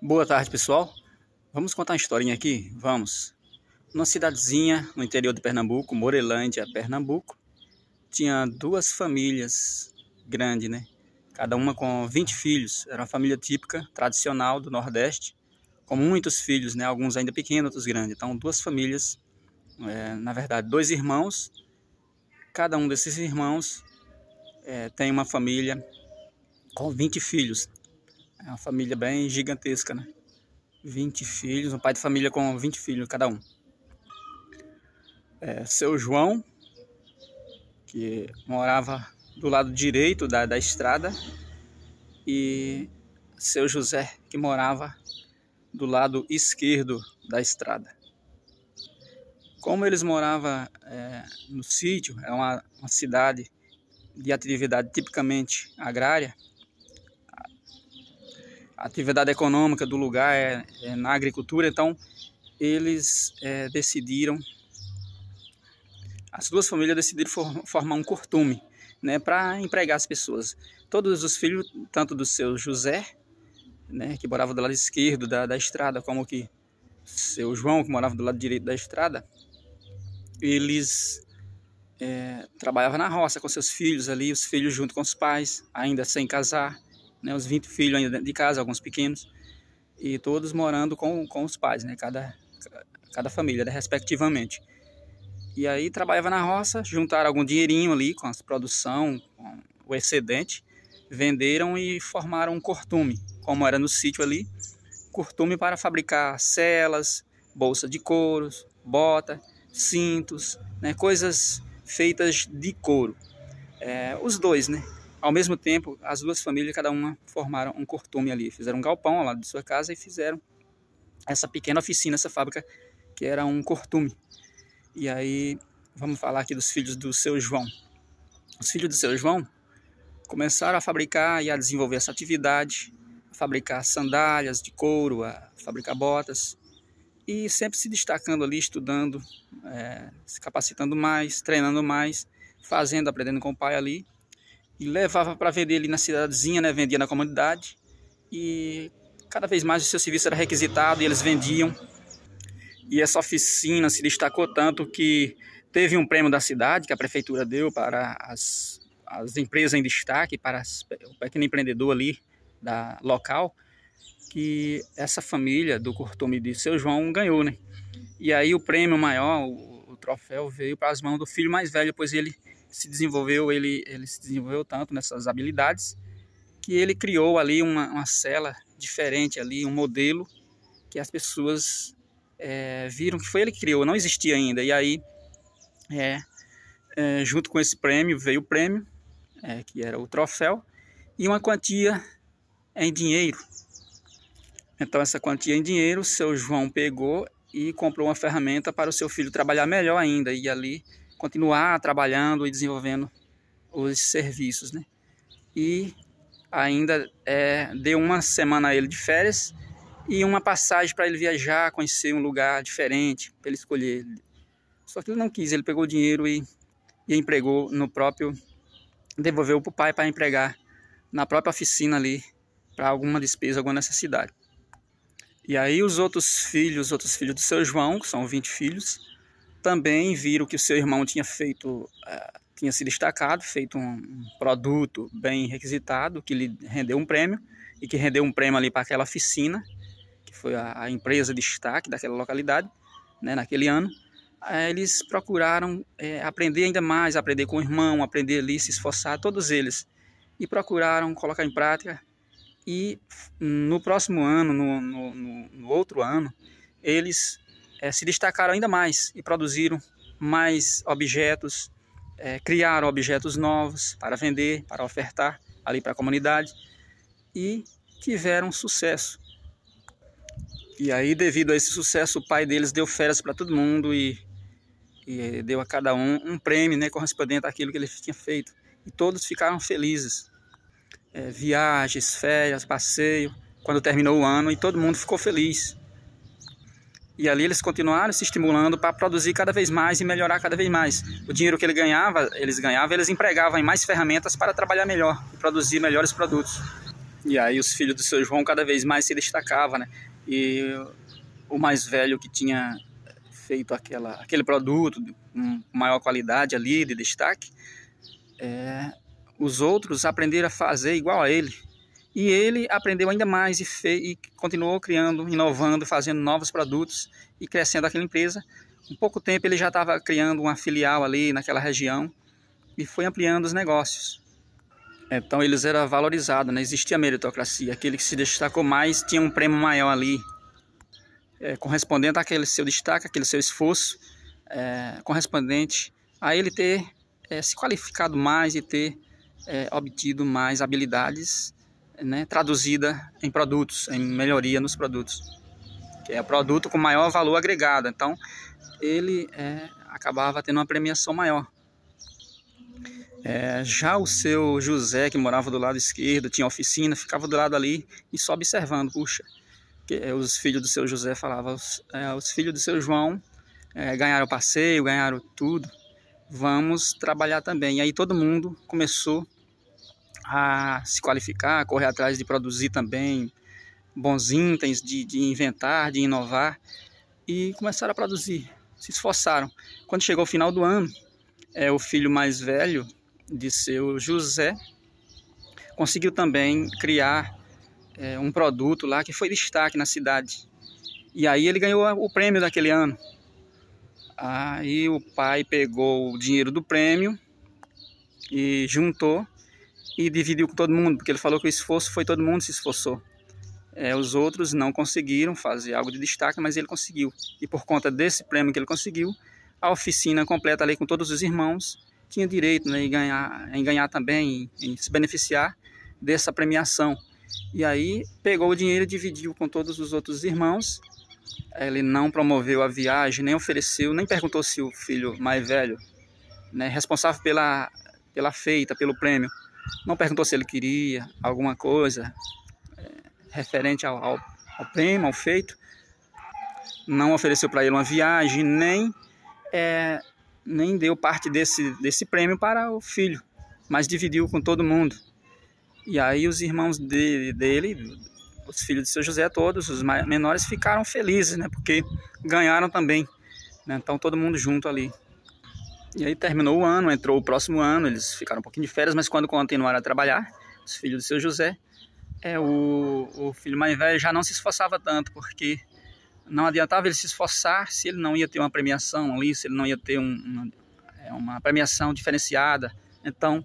Boa tarde, pessoal. Vamos contar uma historinha aqui? Vamos. Numa cidadezinha no interior de Pernambuco, Morelândia, Pernambuco, tinha duas famílias grandes, né? Cada uma com 20 filhos. Era uma família típica, tradicional do Nordeste, com muitos filhos, né? Alguns ainda pequenos, outros grandes. Então, duas famílias, é, na verdade, dois irmãos. Cada um desses irmãos é, tem uma família com 20 filhos. É uma família bem gigantesca, né? 20 filhos, um pai de família com 20 filhos cada um. É, seu João, que morava do lado direito da, da estrada, e seu José, que morava do lado esquerdo da estrada. Como eles moravam é, no sítio, é uma, uma cidade de atividade tipicamente agrária, a atividade econômica do lugar é, é na agricultura, então eles é, decidiram, as duas famílias decidiram for, formar um cortume, né, para empregar as pessoas. Todos os filhos, tanto do seu José, né, que morava do lado esquerdo da, da estrada, como que seu João, que morava do lado direito da estrada, eles é, trabalhavam na roça com seus filhos ali, os filhos junto com os pais, ainda sem casar né, os 20 filhos ainda de casa, alguns pequenos, e todos morando com, com os pais, né, cada, cada família, né, respectivamente. E aí trabalhava na roça, juntaram algum dinheirinho ali com a produção, com o excedente, venderam e formaram um cortume, como era no sítio ali, cortume para fabricar celas, bolsa de couros, bota, cintos, né, coisas feitas de couro. É, os dois, né? Ao mesmo tempo, as duas famílias, cada uma, formaram um cortume ali, fizeram um galpão ao lado de sua casa e fizeram essa pequena oficina, essa fábrica, que era um cortume. E aí, vamos falar aqui dos filhos do seu João. Os filhos do seu João começaram a fabricar e a desenvolver essa atividade, a fabricar sandálias de couro, a fabricar botas, e sempre se destacando ali, estudando, é, se capacitando mais, treinando mais, fazendo, aprendendo com o pai ali, e levava para vender ali na cidadezinha, né? Vendia na comunidade e cada vez mais o seu serviço era requisitado e eles vendiam. E essa oficina se destacou tanto que teve um prêmio da cidade que a prefeitura deu para as, as empresas em destaque, para as, o pequeno empreendedor ali da local, que essa família do Cortume de Seu João ganhou, né? E aí o prêmio maior, o, o troféu, veio para as mãos do filho mais velho, pois ele se desenvolveu, ele, ele se desenvolveu tanto nessas habilidades que ele criou ali uma, uma cela diferente ali, um modelo que as pessoas é, viram que foi ele que criou, não existia ainda. E aí, é, é, junto com esse prêmio, veio o prêmio, é, que era o troféu, e uma quantia em dinheiro. Então, essa quantia em dinheiro, seu João pegou e comprou uma ferramenta para o seu filho trabalhar melhor ainda. E ali continuar trabalhando e desenvolvendo os serviços, né? E ainda é, deu uma semana a ele de férias e uma passagem para ele viajar, conhecer um lugar diferente, para ele escolher. Só que ele não quis, ele pegou o dinheiro e, e empregou no próprio, devolveu para o pai para empregar na própria oficina ali, para alguma despesa, alguma necessidade. E aí os outros filhos, os outros filhos do seu João, que são 20 filhos, também viram que o seu irmão tinha feito, eh, tinha se destacado, feito um produto bem requisitado, que lhe rendeu um prêmio, e que rendeu um prêmio ali para aquela oficina, que foi a, empresa de destaque daquela localidade, né, naquele ano. eles procuraram é, aprender ainda mais, aprender com o irmão, aprender ali, se esforçar, todos eles. E procuraram colocar em prática. E no próximo ano, no, no, no outro ano, eles é, se destacaram ainda mais e produziram mais objetos, é, criaram objetos novos para vender, para ofertar ali para a comunidade e tiveram sucesso. E aí, devido a esse sucesso, o pai deles deu férias para todo mundo e, e, deu a cada um um prêmio né, correspondente àquilo que ele tinha feito. E todos ficaram felizes. É, viagens, férias, passeio. Quando terminou o ano, e todo mundo ficou feliz. E ali eles continuaram se estimulando para produzir cada vez mais e melhorar cada vez mais. O dinheiro que ele ganhava, eles ganhavam, eles empregavam em mais ferramentas para trabalhar melhor e produzir melhores produtos. E aí os filhos do seu João cada vez mais se destacavam, né? E o mais velho que tinha feito aquela, aquele produto com maior qualidade ali, de destaque, é, os outros aprenderam a fazer igual a ele. E ele aprendeu ainda mais e, fez, e continuou criando, inovando, fazendo novos produtos e crescendo aquela empresa. Em pouco tempo ele já estava criando uma filial ali naquela região e foi ampliando os negócios. Então eles eram valorizados, né? existia meritocracia. Aquele que se destacou mais tinha um prêmio maior ali, é, correspondente àquele seu destaque, àquele seu esforço, é, correspondente a ele ter é, se qualificado mais e ter obtido mais habilidades né, traduzida em produtos, em melhoria nos produtos. Que é o produto com maior valor agregado. Então, ele é, acabava tendo uma premiação maior. É, já o seu José, que morava do lado esquerdo, tinha oficina, ficava do lado ali e só observando. Puxa, que é, os filhos do seu José falavam, os, é, os filhos do seu João é, ganharam passeio, ganharam tudo, vamos trabalhar também. E aí todo mundo começou a se qualificar, correr atrás de produzir também bons itens, de, de inventar, de inovar e começaram a produzir, se esforçaram. Quando chegou o final do ano, é, o filho mais velho de seu José conseguiu também criar é, um produto lá que foi destaque na cidade. E aí ele ganhou o prêmio daquele ano. Aí o pai pegou o dinheiro do prêmio e juntou e dividiu com todo mundo, porque ele falou que o esforço foi todo mundo se esforçou. É, os outros não conseguiram fazer algo de destaque, mas ele conseguiu. E por conta desse prêmio que ele conseguiu, a oficina completa ali com todos os irmãos tinha direito né, em, ganhar, em ganhar também, em, em se beneficiar dessa premiação. E aí pegou o dinheiro e dividiu com todos os outros irmãos. Ele não promoveu a viagem, nem ofereceu, nem perguntou se o filho mais velho, né, responsável pela, pela feita, pelo prêmio, não perguntou se ele queria alguma coisa é, referente ao, ao, ao prêmio, ao feito, não ofereceu para ele uma viagem, nem, é, nem deu parte desse, desse prêmio para o filho, mas dividiu com todo mundo. E aí os irmãos dele, dele os filhos de seu José, todos os menores, ficaram felizes, né? Porque ganharam também. Né? Então todo mundo junto ali. E aí terminou o ano, entrou o próximo ano, eles ficaram um pouquinho de férias, mas quando continuaram a trabalhar, os filhos do seu José, é, o, o filho mais velho já não se esforçava tanto, porque não adiantava ele se esforçar se ele não ia ter uma premiação ali, se ele não ia ter um, uma, é, uma premiação diferenciada. Então,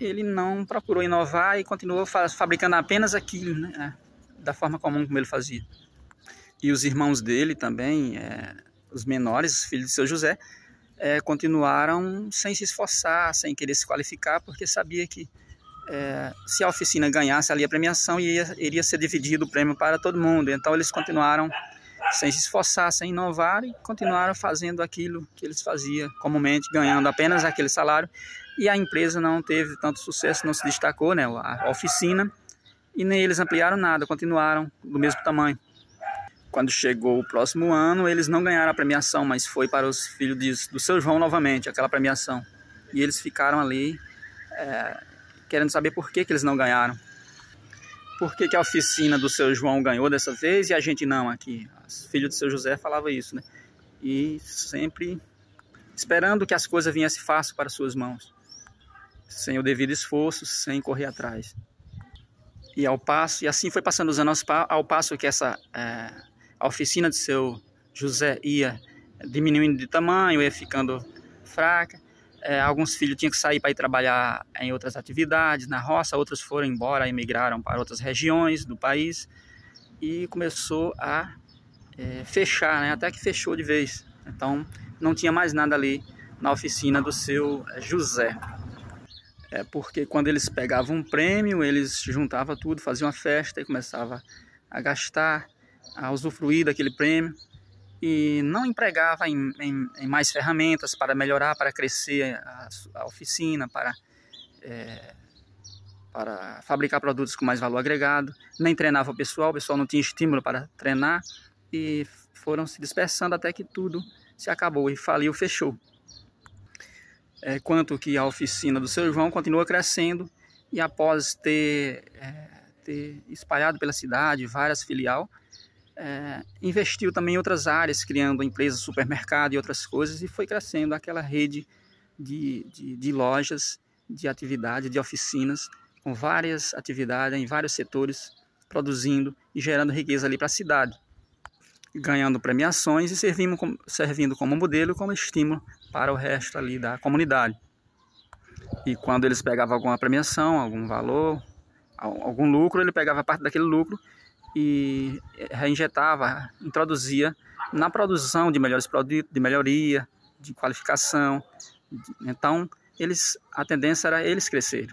ele não procurou inovar e continuou fabricando apenas aquilo, né? É, da forma comum como ele fazia. E os irmãos dele também, é, os menores, os filhos do seu José, é, continuaram sem se esforçar, sem querer se qualificar, porque sabia que é, se a oficina ganhasse ali a premiação, iria ser dividido o prêmio para todo mundo. Então eles continuaram sem se esforçar, sem inovar e continuaram fazendo aquilo que eles faziam comumente, ganhando apenas aquele salário. E a empresa não teve tanto sucesso, não se destacou, né, a oficina, e nem eles ampliaram nada, continuaram do mesmo tamanho quando chegou o próximo ano, eles não ganharam a premiação, mas foi para os filhos de, do seu João novamente, aquela premiação. E eles ficaram ali é, querendo saber por que, que eles não ganharam. Por que, que a oficina do seu João ganhou dessa vez e a gente não aqui? Os filhos do seu José falava isso, né? E sempre esperando que as coisas viessem fácil para suas mãos, sem o devido esforço, sem correr atrás. E ao passo, e assim foi passando os anos ao passo que essa é, a oficina do seu José ia diminuindo de tamanho, ia ficando fraca. É, alguns filhos tinham que sair para ir trabalhar em outras atividades, na roça, outros foram embora, emigraram para outras regiões do país e começou a é, fechar, né? até que fechou de vez. Então não tinha mais nada ali na oficina do seu é, José. É porque quando eles pegavam um prêmio, eles juntavam tudo, faziam uma festa e começava a gastar a usufruir daquele prêmio e não empregava em, em, em mais ferramentas para melhorar, para crescer a, a oficina, para, é, para fabricar produtos com mais valor agregado, nem treinava o pessoal, o pessoal não tinha estímulo para treinar e foram se dispersando até que tudo se acabou e faliu, fechou. É, quanto que a oficina do seu João continua crescendo e após ter, é, ter espalhado pela cidade várias filial, é, investiu também em outras áreas, criando empresas, supermercado e outras coisas, e foi crescendo aquela rede de, de, de lojas, de atividade, de oficinas, com várias atividades em vários setores, produzindo e gerando riqueza ali para a cidade, ganhando premiações e servindo como, servindo como modelo e como estímulo para o resto ali da comunidade. E quando eles pegavam alguma premiação, algum valor, algum lucro, ele pegava parte daquele lucro e reinjetava, introduzia na produção de melhores produtos, de melhoria, de qualificação. Então, eles a tendência era eles crescerem.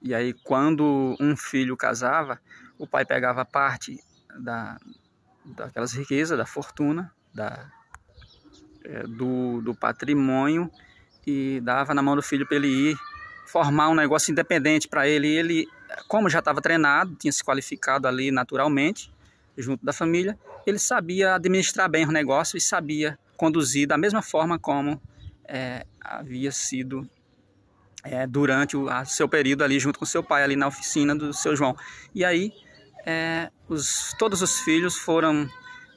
E aí, quando um filho casava, o pai pegava parte da, daquelas riquezas, da fortuna, da, é, do, do patrimônio e dava na mão do filho para ele ir formar um negócio independente para ele. E ele como já estava treinado, tinha se qualificado ali naturalmente, junto da família, ele sabia administrar bem o negócio e sabia conduzir da mesma forma como é, havia sido é, durante o seu período ali junto com seu pai, ali na oficina do seu João. E aí, é, os, todos os filhos foram,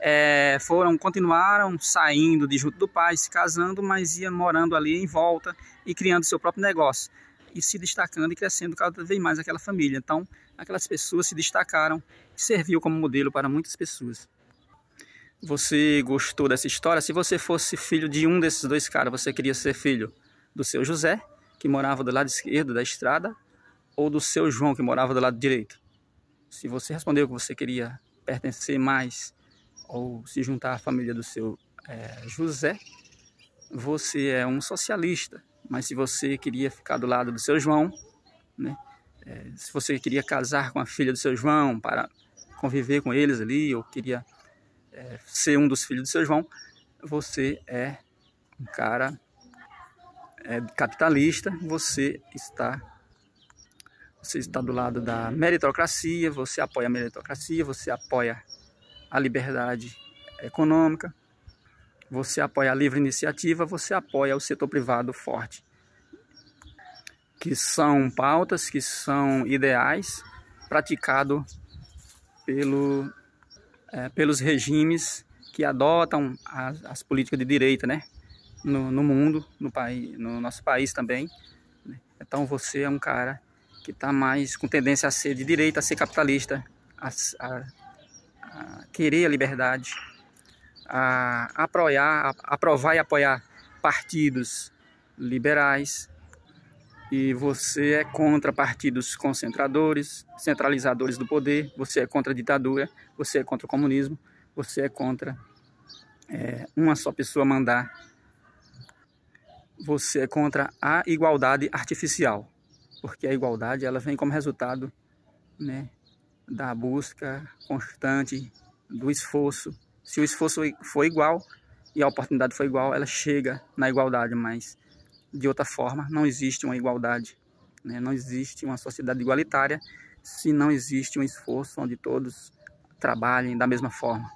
é, foram continuaram saindo de junto do pai, se casando, mas iam morando ali em volta e criando seu próprio negócio e se destacando e crescendo cada vez mais aquela família. Então, aquelas pessoas se destacaram e serviu como modelo para muitas pessoas. Você gostou dessa história? Se você fosse filho de um desses dois caras, você queria ser filho do seu José, que morava do lado esquerdo da estrada, ou do seu João, que morava do lado direito? Se você respondeu que você queria pertencer mais ou se juntar à família do seu é, José, você é um socialista mas se você queria ficar do lado do seu João, né? É, se você queria casar com a filha do seu João para conviver com eles ali, ou queria é, ser um dos filhos do seu João, você é um cara é, capitalista, você está você está do lado da meritocracia, você apoia a meritocracia, você apoia a liberdade econômica, você apoia a livre iniciativa, você apoia o setor privado forte. Que são pautas, que são ideais praticados pelo, é, pelos regimes que adotam as, as, políticas de direita né? no, no mundo, no, país, no nosso país também. Né. Então você é um cara que está mais com tendência a ser de direita, a ser capitalista, a, a, a querer a liberdade, a apoiar, a aprovar e apoiar partidos liberais e você é contra partidos concentradores, centralizadores do poder, você é contra a ditadura, você é contra o comunismo, você é contra é, uma só pessoa mandar, você é contra a igualdade artificial, porque a igualdade ela vem como resultado né, da busca constante, do esforço se o esforço for igual e a oportunidade for igual, ela chega na igualdade, mas de outra forma não existe uma igualdade. Né? Não existe uma sociedade igualitária se não existe um esforço onde todos trabalhem da mesma forma.